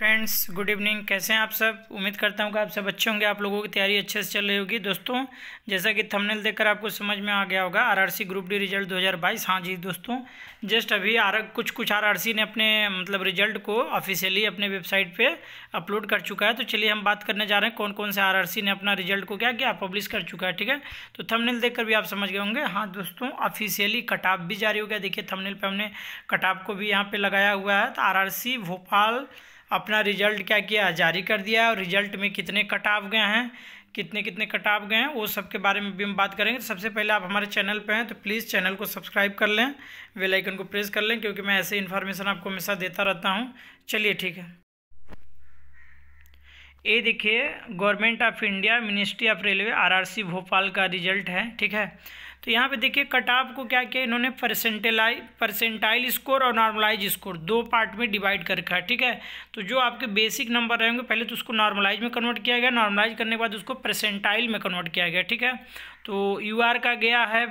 friends good evening कैसे हैं आप सब उम्मीद करता हूँ कि आप सब अच्छे होंगे आप लोगों की तैयारी अच्छे से चल रही होगी दोस्तों जैसा कि थंबनेल देखकर आपको समझ में आ गया होगा आरआरसी ग्रुप डी रिजल्ट 2022 हाँ जी दोस्तों जस्ट अभी आर कुछ कुछ आरआरसी ने अपने मतलब रिजल्ट को ऑफिशियली अपने वेबसाइट पर अपलोड कर चुका है तो चलिए हम बात करने जा रहे हैं कौन कौन से आर ने अपना रिजल्ट को क्या किया पब्लिश कर चुका है ठीक है तो थमनेल देख भी आप समझ गए होंगे हाँ दोस्तों ऑफिशियली कटाप भी जारी हो गया देखिए थमनेल पर हमने कटाप को भी यहाँ पर लगाया हुआ है तो आर भोपाल अपना रिजल्ट क्या किया जारी कर दिया और रिजल्ट में कितने कट ऑफ गए हैं कितने कितने कट ऑफ गए हैं वो सब के बारे में भी हम बात करेंगे तो सबसे पहले आप हमारे चैनल पे हैं तो प्लीज़ चैनल को सब्सक्राइब कर लें बेल आइकन को प्रेस कर लें क्योंकि मैं ऐसे इन्फॉर्मेशन आपको हमेशा देता रहता हूँ चलिए ठीक है ये देखिए government of India ministry of railway R Bhopal का रिजल्ट है ठीक है तो यहाँ पे देखिए कट ऑफ को क्या किया इन्होंने परसेंटेलाइज परसेंटाइल स्कोर और नॉर्मलाइज स्कोर दो पार्ट में डिवाइड कर रखा है ठीक है तो जो आपके बेसिक नंबर रहेंगे पहले तो उसको नॉर्मलाइज में कन्वर्ट किया गया नॉर्मलाइज करने के बाद उसको परसेंटाइल में कन्वर्ट किया गया ठीक है तो यू आर का गया है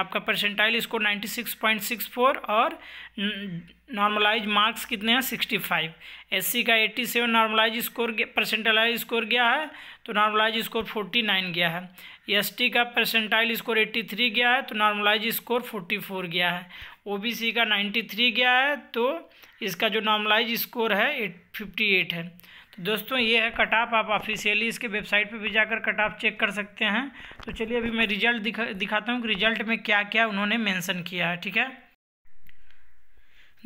आपका percentile score ninety six point six four और नॉर्मलाइज मार्क्स कितने हैं सिक्सटी फाइव एस सी का eighty seven normalise score percentile score गया है तो नॉर्मलाइज स्कोर फोर्टी नाइन गया है एस टी का परसेंटाइल स्कोर एट्टी थ्री गया है तो नॉर्मलाइज स्कोर फोर्टी फोर गया है ओ बी सी का नाइन्टी थ्री गया है तो इसका जो नॉर्मलाइज स्कोर है एट फिफ्टी एट है तो दोस्तों ये है कट ऑफ आप ऑफिशियली इसके वेबसाइट पे भी जाकर कट ऑफ चेक कर सकते हैं तो चलिए अभी मैं रिजल्ट दिखा दिखाता हूँ कि रिजल्ट में क्या क्या उन्होंने मैंसन किया है ठीक है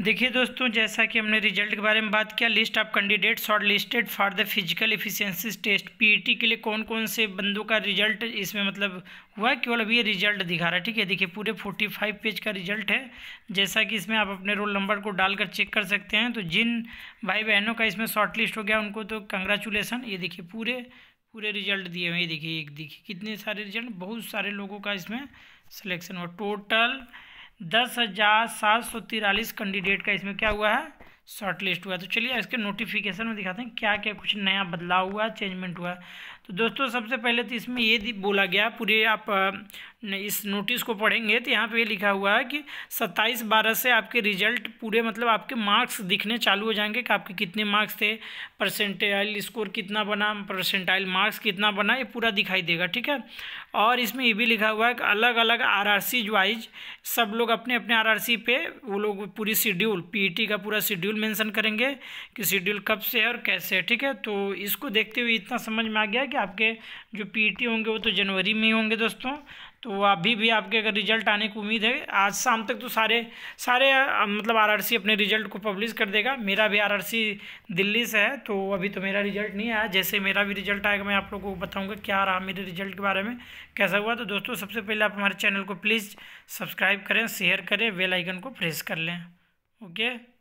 देखिए दोस्तों जैसा कि हमने रिजल्ट के बारे में बात किया list of candidate short listed for the physical efficiency test PET के लिए कौन कौन से बंदों का रिजल्ट इसमें मतलब हुआ केवल अब ये रिजल्ट दिखा रहा है ठीक है देखिए पूरे फोर्टी फाइव पेज का रिजल्ट है जैसा कि इसमें आप अपने रोल नंबर को डालकर चेक कर सकते हैं तो जिन भाई बहनों का इसमें शॉर्ट लिस्ट हो गया उनको तो कंग्रेचुलेसन ये देखिए पूरे पूरे रिजल्ट दिए हुए ये देखिए एक देखिए कितने सारे रिजल्ट बहुत सारे लोगों का इसमें सिलेक्शन हुआ टोटल दस हज़ार सात सौ तिरालीस कैंडिडेट का इसमें क्या हुआ है शॉर्ट लिस्ट हुआ तो चलिए इसके नोटिफिकेशन में दिखाते हैं क्या क्या कुछ नया बदलाव हुआ चेंजमेंट हुआ तो दोस्तों सबसे पहले तो इसमें ये बोला गया पूरे आप इस नोटिस को पढ़ेंगे तो यहाँ पे लिखा हुआ है कि सत्ताईस बारह से आपके रिजल्ट पूरे मतलब आपके मार्क्स दिखने चालू हो जाएंगे कि आपके कितने मार्क्स थे परसेंटाइल स्कोर कितना बना परसेंटाइल मार्क्स कितना बना ये पूरा दिखाई देगा ठीक है और इसमें ये भी लिखा हुआ है कि अलग अलग आर आर सी वाइज सब लोग अपने अपने आर आर सी पे वो लोग पूरी शेड्यूल पी ई टी का पूरा शेड्यूल मेंशन करेंगे कि शेड्यूल कब से है और कैसे है ठीक है तो इसको देखते हुए इतना समझ में आ गया कि आपके जो पीटी होंगे वो तो जनवरी में ही होंगे दोस्तों तो अभी भी आपके अगर रिजल्ट आने की उम्मीद है आज शाम तक तो सारे सारे मतलब आरआरसी अपने रिजल्ट को पब्लिश कर देगा मेरा भी आरआरसी दिल्ली से है तो अभी तो मेरा रिजल्ट नहीं आया जैसे मेरा भी रिजल्ट आएगा मैं आप लोगों को बताऊंगा क्या रहा मेरे रिजल्ट के बारे में कैसा हुआ तो दोस्तों सबसे पहले आप हमारे चैनल को प्लीज़ सब्सक्राइब करें शेयर करें वेलाइकन को प्रेस कर लें ओके